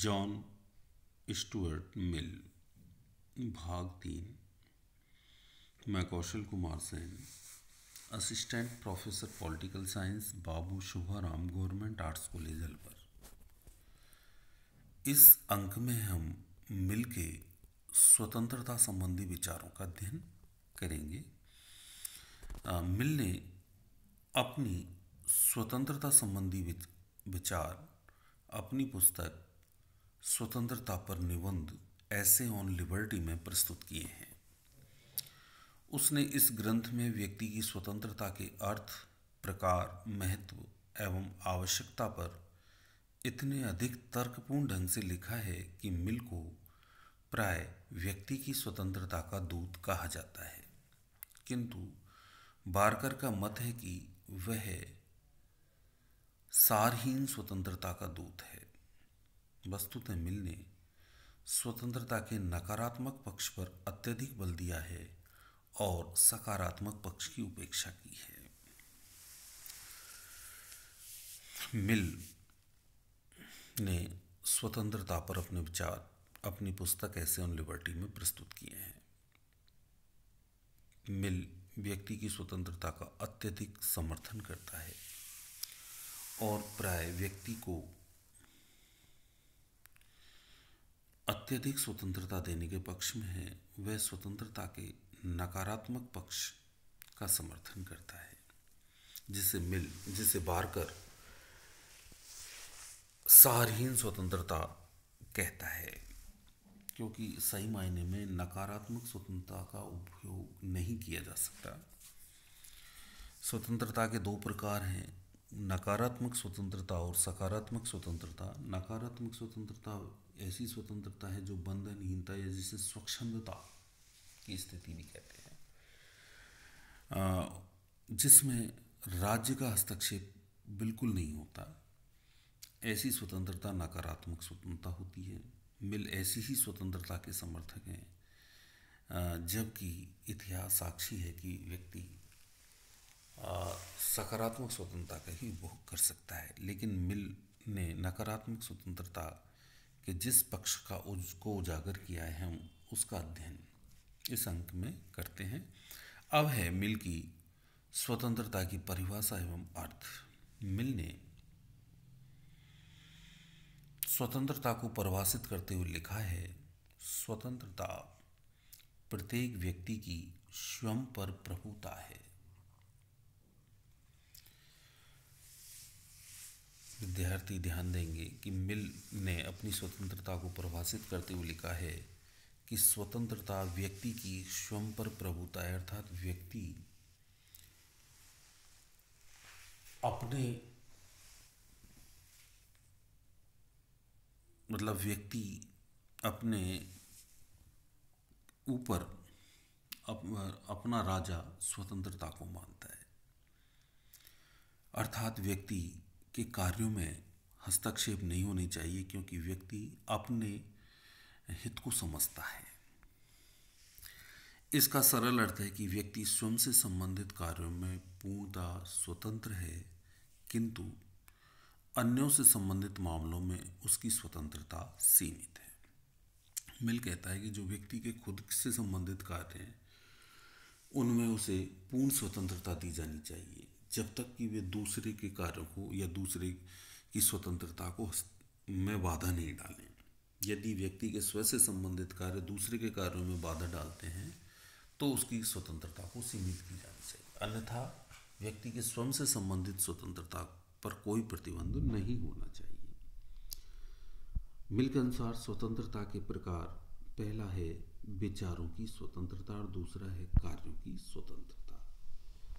John Stuart Mill भाग तीन मैं Kaushal Kumar Sen assistant professor political science Babu Shubharam government arts college Alwar इस अंक में हम मिल के स्वतंत्रता संबंधी विचारों का अध्ययन करेंगे आ, मिल ने अपनी स्वतंत्रता संबंधी विचार अपनी पुस्तक स्वतंत्रता पर निबंध ऐसे ऑन लिबर्टी में प्रस्तुत किए हैं उसने इस ग्रंथ में व्यक्ति की स्वतंत्रता के अर्थ प्रकार महत्व एवं आवश्यकता पर इतने अधिक तर्कपूर्ण ढंग से लिखा है कि मिल को प्राय व्यक्ति की स्वतंत्रता का दूत कहा जाता है किंतु बारकर का मत है कि वह सारहीन स्वतंत्रता का दूत है वस्तुतः मिल ने स्वतंत्रता के नकारात्मक पक्ष पर अत्यधिक बल दिया है और सकारात्मक पक्ष की उपेक्षा की है मिल ने स्वतंत्रता पर अपने विचार अपनी पुस्तक ऐसे ऑन लिबर्टी में प्रस्तुत किए हैं मिल व्यक्ति की स्वतंत्रता का अत्यधिक समर्थन करता है और प्राय व्यक्ति को अत्यधिक स्वतंत्रता देने के पक्ष में है वह स्वतंत्रता के नकारात्मक पक्ष का समर्थन करता है जिसे मिल जिसे बारकर सारहीन स्वतंत्रता कहता है क्योंकि सही मायने में नकारात्मक स्वतंत्रता का उपयोग नहीं किया जा सकता स्वतंत्रता के दो प्रकार हैं नकारात्मक स्वतंत्रता और सकारात्मक स्वतंत्रता नकारात्मक स्वतंत्रता ऐसी स्वतंत्रता है जो बंधनहीनता या जिसे स्वच्छंदता की स्थिति भी कहते हैं जिसमें राज्य का हस्तक्षेप बिल्कुल नहीं होता ऐसी स्वतंत्रता नकारात्मक स्वतंत्रता होती है मिल ऐसी ही स्वतंत्रता के समर्थक हैं जबकि इतिहास साक्षी है कि व्यक्ति सकारात्मक स्वतंत्रता का ही उपभोग कर सकता है लेकिन मिल ने नकारात्मक स्वतंत्रता कि जिस पक्ष का उसको उजागर किया है हम उसका अध्ययन इस अंक में करते हैं अब है मिल की स्वतंत्रता की परिभाषा एवं अर्थ मिल ने स्वतंत्रता को परिभाषित करते हुए लिखा है स्वतंत्रता प्रत्येक व्यक्ति की स्वयं पर प्रभुता है विद्यार्थी ध्यान देंगे कि मिल ने अपनी स्वतंत्रता को परिभाषित करते हुए लिखा है कि स्वतंत्रता व्यक्ति की स्वयं पर प्रभुता है अर्थात व्यक्ति अपने मतलब व्यक्ति अपने ऊपर अप, अपना राजा स्वतंत्रता को मानता है अर्थात व्यक्ति के कार्यों में हस्तक्षेप नहीं होनी चाहिए क्योंकि व्यक्ति अपने हित को समझता है इसका सरल अर्थ है कि व्यक्ति स्वयं से संबंधित कार्यों में पूर्णतः स्वतंत्र है किंतु अन्यों से संबंधित मामलों में उसकी स्वतंत्रता सीमित है मिल कहता है कि जो व्यक्ति के खुद से संबंधित कार्य हैं उनमें उसे पूर्ण स्वतंत्रता दी जानी चाहिए जब तक कि वे दूसरे के कार्य को या दूसरे की स्वतंत्रता को में बाधा नहीं डालें यदि व्यक्ति के स्व से संबंधित कार्य दूसरे के कार्यों में बाधा डालते हैं तो उसकी स्वतंत्रता को सीमित की जानी चाहिए अन्यथा व्यक्ति के स्वयं से संबंधित स्वतंत्रता पर कोई प्रतिबंध नहीं होना चाहिए मिल के अनुसार स्वतंत्रता के प्रकार पहला है विचारों की स्वतंत्रता और दूसरा है कार्यों की स्वतंत्रता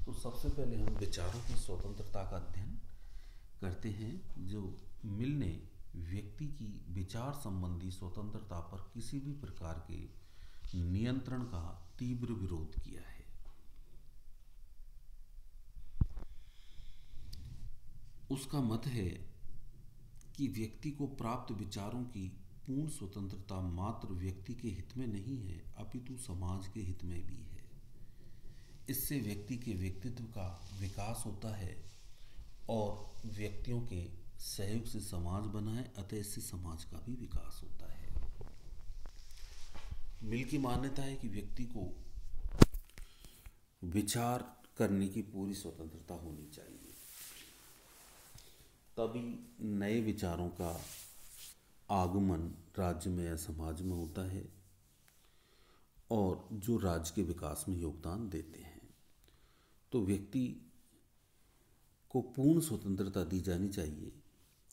तो सबसे पहले हम विचारों की स्वतंत्रता का अध्ययन करते हैं जो मिलने व्यक्ति की विचार संबंधी स्वतंत्रता पर किसी भी प्रकार के नियंत्रण का तीव्र विरोध किया है उसका मत है कि व्यक्ति को प्राप्त विचारों की पूर्ण स्वतंत्रता मात्र व्यक्ति के हित में नहीं है अपितु समाज के हित में भी है इससे व्यक्ति के व्यक्तित्व का विकास होता है और व्यक्तियों के सहयोग से समाज बना है अतः इससे समाज का भी विकास होता है मिल की मान्यता है कि व्यक्ति को विचार करने की पूरी स्वतंत्रता होनी चाहिए तभी नए विचारों का आगमन राज्य में या समाज में होता है और जो राज्य के विकास में योगदान देते हैं तो व्यक्ति को पूर्ण स्वतंत्रता दी जानी चाहिए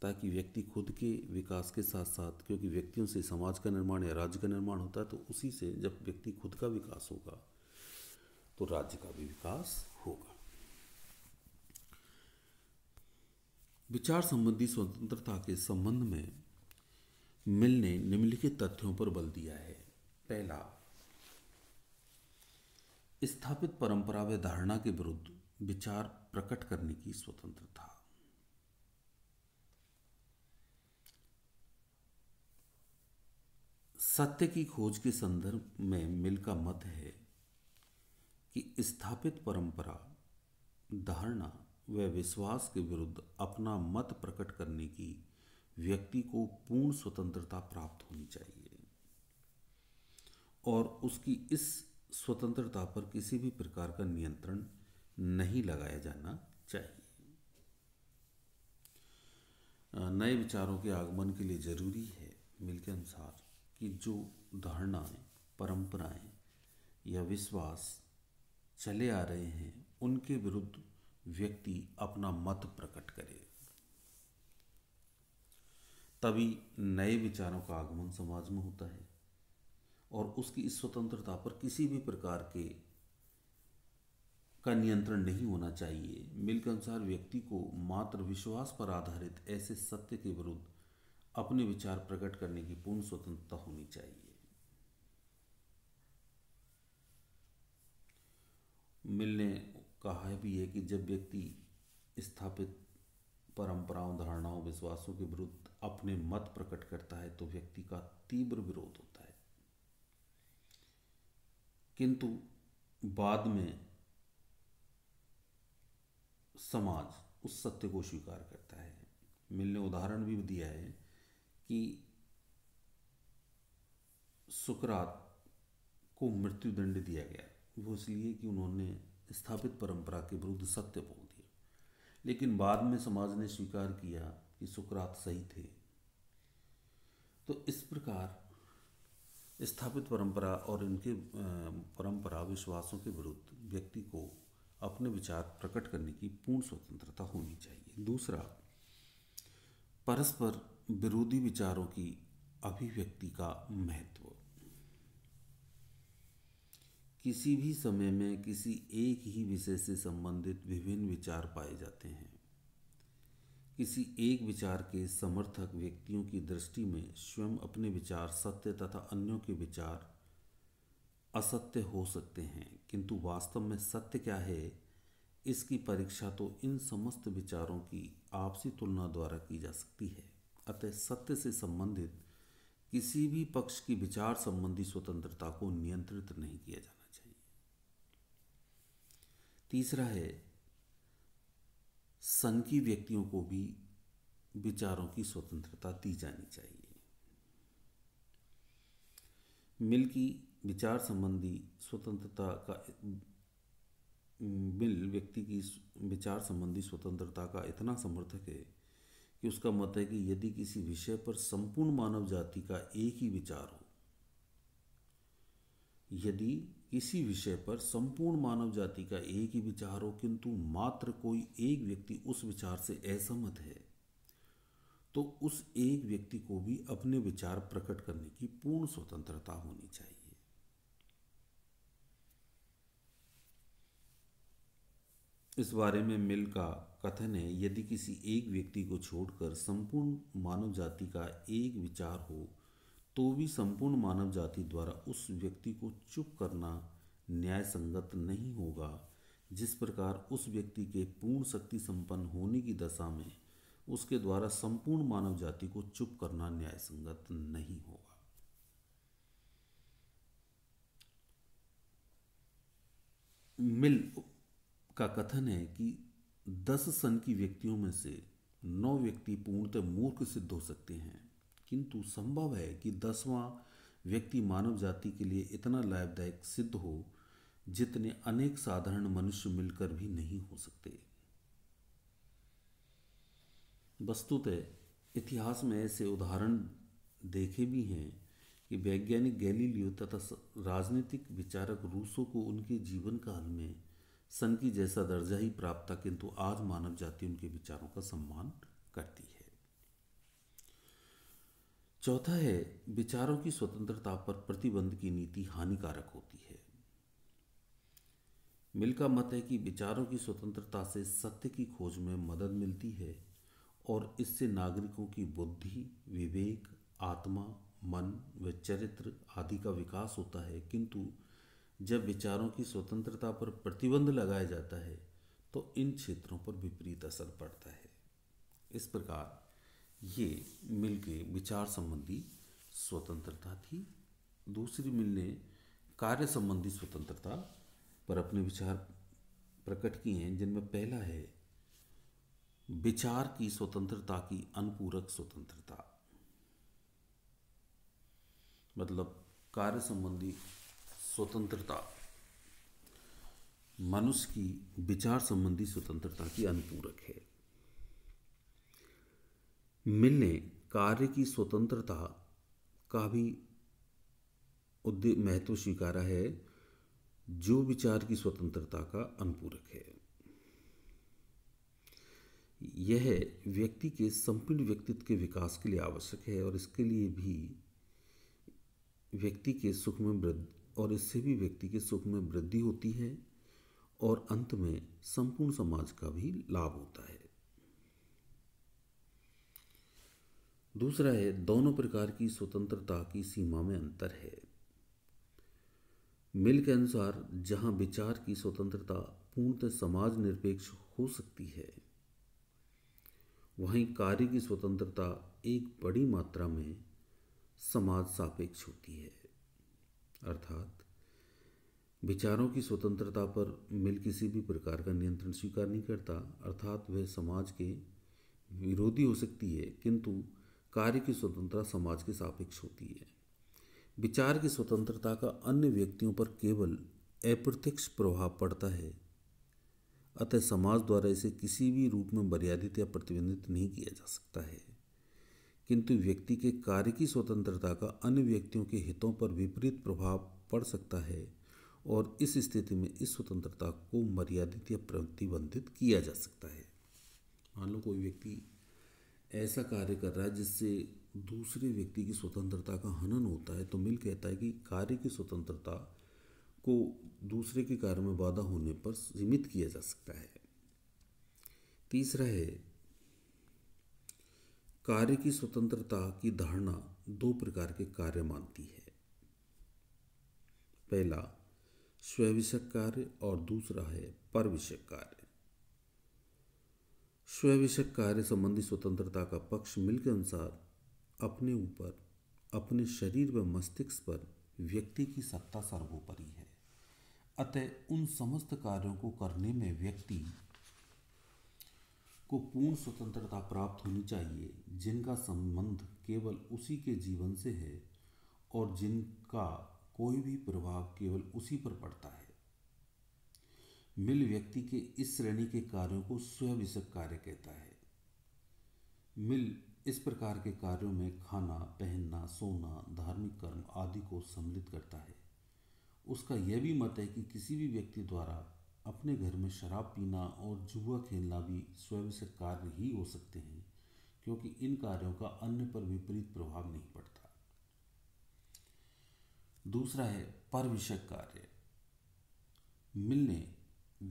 ताकि व्यक्ति खुद के विकास के साथ साथ क्योंकि व्यक्तियों से समाज का निर्माण या राज्य का निर्माण होता है तो उसी से जब व्यक्ति खुद का विकास होगा तो राज्य का भी विकास होगा विचार संबंधी स्वतंत्रता के संबंध में मिल ने निम्नलिखित तथ्यों पर बल दिया है पहला स्थापित परंपरा व धारणा के विरुद्ध विचार प्रकट करने की स्वतंत्रता सत्य की खोज के संदर्भ में मिल का मत है कि स्थापित परंपरा धारणा व विश्वास के विरुद्ध अपना मत प्रकट करने की व्यक्ति को पूर्ण स्वतंत्रता प्राप्त होनी चाहिए और उसकी इस स्वतंत्रता पर किसी भी प्रकार का नियंत्रण नहीं लगाया जाना चाहिए नए विचारों के आगमन के लिए जरूरी है मिल के अनुसार कि जो धारणाएं परंपराएं या विश्वास चले आ रहे हैं उनके विरुद्ध व्यक्ति अपना मत प्रकट करे तभी नए विचारों का आगमन समाज में होता है और उसकी इस स्वतंत्रता पर किसी भी प्रकार के का नियंत्रण नहीं होना चाहिए मिल के अनुसार व्यक्ति को मात्र विश्वास पर आधारित ऐसे सत्य के विरुद्ध अपने विचार प्रकट करने की पूर्ण स्वतंत्रता होनी चाहिए मिल ने कहा है भी है कि जब व्यक्ति स्थापित परंपराओं धारणाओं विश्वासों के विरुद्ध अपने मत प्रकट करता है तो व्यक्ति का तीव्र विरोध होता है किंतु बाद में समाज उस सत्य को स्वीकार करता है मिल ने उदाहरण भी दिया है कि सुकरात को मृत्युदंड दिया गया वो इसलिए कि उन्होंने स्थापित परंपरा के विरुद्ध सत्य बोल दिया लेकिन बाद में समाज ने स्वीकार किया कि सुकरात सही थे तो इस प्रकार स्थापित परंपरा और इनके परंपरा विश्वासों के विरुद्ध व्यक्ति को अपने विचार प्रकट करने की पूर्ण स्वतंत्रता होनी चाहिए दूसरा परस्पर विरोधी विचारों की अभिव्यक्ति का महत्व किसी भी समय में किसी एक ही विषय से संबंधित विभिन्न विचार पाए जाते हैं किसी एक विचार के समर्थक व्यक्तियों की दृष्टि में स्वयं अपने विचार सत्य तथा अन्यों के विचार असत्य हो सकते हैं किंतु वास्तव में सत्य क्या है इसकी परीक्षा तो इन समस्त विचारों की आपसी तुलना द्वारा की जा सकती है अतः सत्य से संबंधित किसी भी पक्ष की विचार संबंधी स्वतंत्रता को नियंत्रित नहीं किया जाना चाहिए तीसरा है संघ की व्यक्तियों को भी विचारों की स्वतंत्रता दी जानी चाहिए मिल की विचार संबंधी स्वतंत्रता का मिल व्यक्ति की विचार संबंधी स्वतंत्रता का इतना समर्थक है कि उसका मत है कि यदि किसी विषय पर संपूर्ण मानव जाति का एक ही विचार हो यदि किसी विषय पर संपूर्ण मानव जाति का एक ही विचार हो किंतु मात्र कोई एक व्यक्ति उस विचार से असहमत है तो उस एक व्यक्ति को भी अपने विचार प्रकट करने की पूर्ण स्वतंत्रता होनी चाहिए इस बारे में मिल का कथन है यदि किसी एक व्यक्ति को छोड़कर संपूर्ण मानव जाति का एक विचार हो तो भी संपूर्ण मानव जाति द्वारा उस व्यक्ति को चुप करना न्याय संगत नहीं होगा जिस प्रकार उस व्यक्ति के पूर्ण शक्ति संपन्न होने की दशा में उसके द्वारा संपूर्ण मानव जाति को चुप करना न्याय संगत नहीं होगा मिल का कथन है कि दस सन की व्यक्तियों में से नौ व्यक्ति पूर्णतः मूर्ख सिद्ध हो सकते हैं किंतु संभव है कि दसवां व्यक्ति मानव जाति के लिए इतना लाभदायक सिद्ध हो जितने अनेक साधारण मनुष्य मिलकर भी नहीं हो सकते वस्तुतः इतिहास में ऐसे उदाहरण देखे भी हैं कि वैज्ञानिक गैलीलियो तथा राजनीतिक विचारक रूसो को उनके जीवन काल में सन की जैसा दर्जा ही प्राप्त था किंतु आज मानव जाति उनके विचारों का सम्मान करती है चौथा है विचारों की स्वतंत्रता पर प्रतिबंध की नीति हानिकारक होती है मिल का मत है कि विचारों की स्वतंत्रता से सत्य की खोज में मदद मिलती है और इससे नागरिकों की बुद्धि विवेक आत्मा मन व चरित्र आदि का विकास होता है किंतु जब विचारों की स्वतंत्रता पर प्रतिबंध लगाया जाता है तो इन क्षेत्रों पर विपरीत असर पड़ता है इस प्रकार ये मिल के विचार संबंधी स्वतंत्रता थी दूसरी मिल ने कार्य संबंधी स्वतंत्रता पर अपने विचार प्रकट किए हैं जिनमें पहला है विचार की स्वतंत्रता की अनुपूरक स्वतंत्रता मतलब कार्य संबंधी स्वतंत्रता मनुष्य की विचार संबंधी स्वतंत्रता की अनुपूरक है मिलने कार्य की स्वतंत्रता का भी महत्व स्वीकारा है जो विचार की स्वतंत्रता का अनुपूरक है यह व्यक्ति के संपूर्ण व्यक्तित्व के विकास के लिए आवश्यक है और इसके लिए भी व्यक्ति के सुख में वृद्धि और इससे भी व्यक्ति के सुख में वृद्धि होती है और अंत में संपूर्ण समाज का भी लाभ होता है दूसरा है दोनों प्रकार की स्वतंत्रता की सीमा में अंतर है मिल के अनुसार जहां विचार की स्वतंत्रता पूर्णतः समाज निरपेक्ष हो सकती है वहीं कार्य की स्वतंत्रता एक बड़ी मात्रा में समाज सापेक्ष होती है अर्थात विचारों की स्वतंत्रता पर मिल किसी भी प्रकार का नियंत्रण स्वीकार नहीं करता अर्थात वह समाज के विरोधी हो सकती है किंतु कार्य की स्वतंत्रता समाज के सापेक्ष होती है विचार की स्वतंत्रता का अन्य व्यक्तियों पर केवल अप्रत्यक्ष प्रभाव पड़ता है अतः समाज द्वारा इसे किसी भी रूप में मर्यादित या प्रतिबंधित नहीं किया जा सकता है किंतु व्यक्ति के कार्य की स्वतंत्रता का अन्य व्यक्तियों के हितों पर विपरीत प्रभाव पड़ सकता है और इस स्थिति में इस स्वतंत्रता को मर्यादित या प्रतिबंधित किया जा सकता है मान लो कोई व्यक्ति ऐसा कार्य कर रहा है जिससे दूसरे व्यक्ति की स्वतंत्रता का हनन होता है तो मिल कहता है कि कार्य की स्वतंत्रता को दूसरे के कार्य में बाधा होने पर सीमित किया जा सकता है तीसरा है कार्य की स्वतंत्रता की धारणा दो प्रकार के कार्य मानती है पहला स्वविषयक कार्य और दूसरा है परविषयक कार्य स्वविषय कार्य संबंधी स्वतंत्रता का पक्ष मिल के अनुसार अपने ऊपर अपने शरीर व मस्तिष्क पर व्यक्ति की सत्ता सर्वोपरि है अतः उन समस्त कार्यों को करने में व्यक्ति को पूर्ण स्वतंत्रता प्राप्त होनी चाहिए जिनका संबंध केवल उसी के जीवन से है और जिनका कोई भी प्रभाव केवल उसी पर पड़ता है मिल व्यक्ति के इस श्रेणी के कार्यों को स्वविषक कार्य कहता है मिल इस प्रकार के कार्यों में खाना पहनना सोना धार्मिक कर्म आदि को सम्मिलित करता है उसका यह भी मत है कि किसी भी व्यक्ति द्वारा अपने घर में शराब पीना और जुआ खेलना भी स्वविषक कार्य ही हो सकते हैं क्योंकि इन कार्यों का अन्य पर विपरीत प्रभाव नहीं पड़ता दूसरा है परविषक कार्य मिलने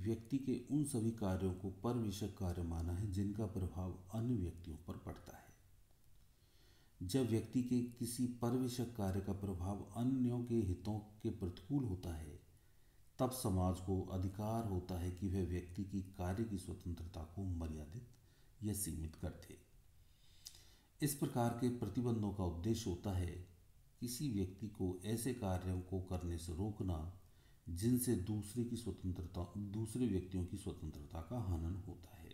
व्यक्ति के उन सभी कार्यों को परविषक कार्य माना है जिनका प्रभाव अन्य व्यक्तियों पर पड़ता है जब व्यक्ति के किसी परविषक कार्य का प्रभाव अन्यों के हितों के प्रतिकूल होता है तब समाज को अधिकार होता है कि वह व्यक्ति की कार्य की स्वतंत्रता को मर्यादित या सीमित कर दे इस प्रकार के प्रतिबंधों का उद्देश्य होता है किसी व्यक्ति को ऐसे कार्यों को करने से रोकना जिनसे दूसरे की स्वतंत्रता दूसरे व्यक्तियों की स्वतंत्रता का हनन होता है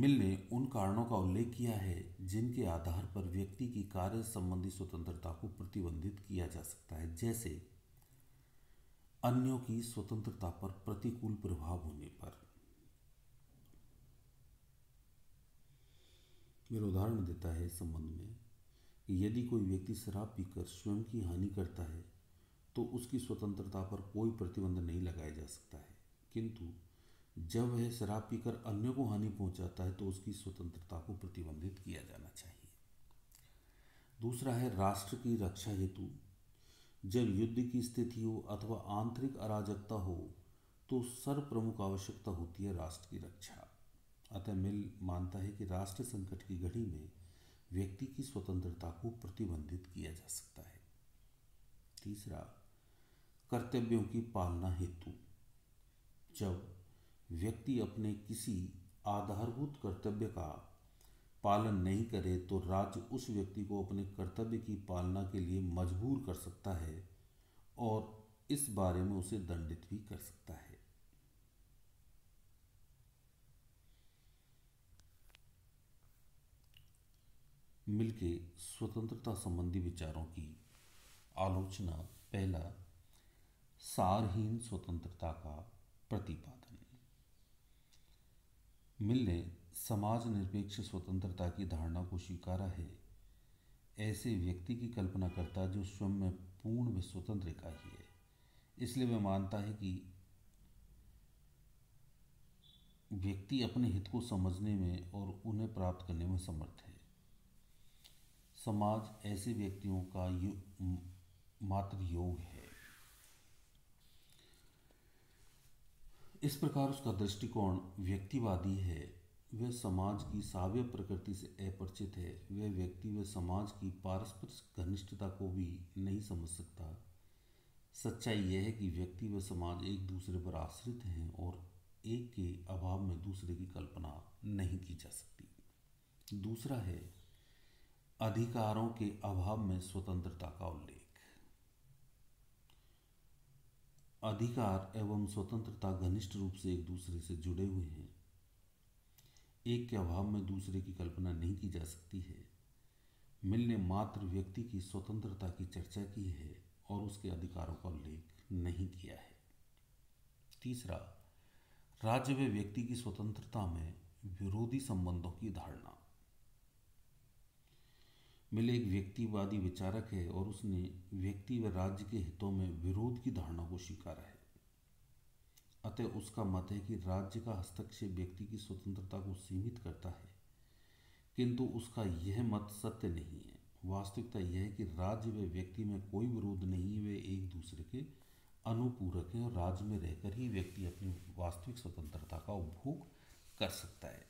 मिल ने उन कारणों का उल्लेख किया है जिनके आधार पर व्यक्ति की कार्य संबंधी स्वतंत्रता को प्रतिबंधित किया जा सकता है जैसे अन्यों की स्वतंत्रता पर प्रतिकूल प्रभाव होने पर मेरा उदाहरण देता है इस संबंध में यदि कोई व्यक्ति शराब पीकर स्वयं की हानि करता है तो उसकी स्वतंत्रता पर कोई प्रतिबंध नहीं लगाया जा सकता है किंतु जब वह शराब पीकर अन्य को हानि पहुंचाता है तो उसकी स्वतंत्रता को प्रतिबंधित किया जाना चाहिए दूसरा है राष्ट्र की रक्षा हेतु जब युद्ध की स्थिति हो अथवा आंतरिक अराजकता हो तो सर्वप्रमुख आवश्यकता होती है राष्ट्र की रक्षा अतः मिल मानता है कि राष्ट्र संकट की घड़ी में व्यक्ति की स्वतंत्रता को प्रतिबंधित किया जा सकता है तीसरा कर्तव्यों की पालना हेतु जब व्यक्ति अपने किसी आधारभूत कर्तव्य का पालन नहीं करे तो राज्य उस व्यक्ति को अपने कर्तव्य की पालना के लिए मजबूर कर सकता है और इस बारे में उसे दंडित भी कर सकता है मिलके स्वतंत्रता संबंधी विचारों की आलोचना पहला सारहीन स्वतंत्रता का प्रतिपादन मिल ने समाज निरपेक्ष स्वतंत्रता की धारणा को स्वीकारा है ऐसे व्यक्ति की कल्पना करता जो स्वयं में पूर्ण व स्वतंत्र ही है इसलिए वह मानता है कि व्यक्ति अपने हित को समझने में और उन्हें प्राप्त करने में समर्थ है समाज ऐसे व्यक्तियों का यो, मात्र योग है इस प्रकार उसका दृष्टिकोण व्यक्तिवादी है वह समाज की साव्य प्रकृति से अपरिचित है वह व्यक्ति व समाज की पारस्परिक घनिष्ठता को भी नहीं समझ सकता सच्चाई यह है कि व्यक्ति व समाज एक दूसरे पर आश्रित हैं और एक के अभाव में दूसरे की कल्पना नहीं की जा सकती दूसरा है अधिकारों के अभाव में स्वतंत्रता का उल्लेख अधिकार एवं स्वतंत्रता घनिष्ठ रूप से एक दूसरे से जुड़े हुए हैं एक के अभाव में दूसरे की कल्पना नहीं की जा सकती है मिल ने मात्र व्यक्ति की स्वतंत्रता की चर्चा की है और उसके अधिकारों का उल्लेख नहीं किया है तीसरा राज्य में व्यक्ति की स्वतंत्रता में विरोधी संबंधों की धारणा मिले एक व्यक्तिवादी विचारक है और उसने व्यक्ति व राज्य के हितों में विरोध की धारणा को स्वीकारा है अतः उसका मत है कि राज्य का हस्तक्षेप व्यक्ति की स्वतंत्रता को सीमित करता है किंतु उसका यह मत सत्य नहीं है वास्तविकता यह है कि राज्य व व्यक्ति में कोई विरोध नहीं वे एक दूसरे के अनुपूरक हैं और राज्य में रहकर ही व्यक्ति अपनी वास्तविक स्वतंत्रता का उपभोग कर सकता है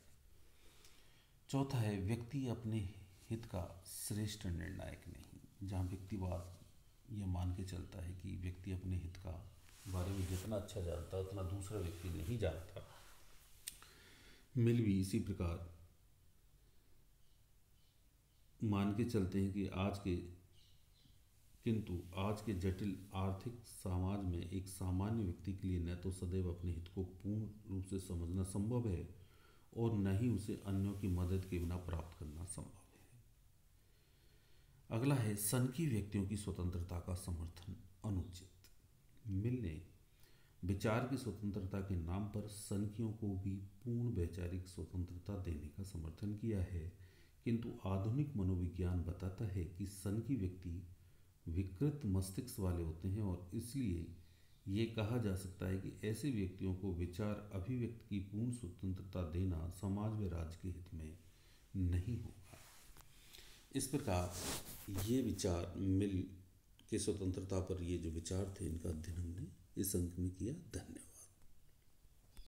चौथा है व्यक्ति अपने हित का श्रेष्ठ निर्णायक नहीं जहाँ व्यक्तिवाद यह मान के चलता है कि व्यक्ति अपने हित का बारे में जितना अच्छा जानता है उतना दूसरा व्यक्ति नहीं जानता मिल भी इसी प्रकार मान के चलते हैं कि आज के किंतु आज के जटिल आर्थिक समाज में एक सामान्य व्यक्ति के लिए न तो सदैव अपने हित को पूर्ण रूप से समझना संभव है और न ही उसे अन्यों की मदद के बिना प्राप्त करना संभव अगला है सन की व्यक्तियों की स्वतंत्रता का समर्थन अनुचित मिल ने विचार की स्वतंत्रता के नाम पर सनकियों को भी पूर्ण वैचारिक स्वतंत्रता देने का समर्थन किया है किंतु आधुनिक मनोविज्ञान बताता है कि सन की व्यक्ति विकृत मस्तिष्क वाले होते हैं और इसलिए ये कहा जा सकता है कि ऐसे व्यक्तियों को विचार अभिव्यक्त की पूर्ण स्वतंत्रता देना समाज व राज्य के हित में नहीं होगा इस प्रकार ये विचार मिल के स्वतंत्रता पर ये जो विचार थे इनका अध्ययन हमने इस अंक में किया धन्यवाद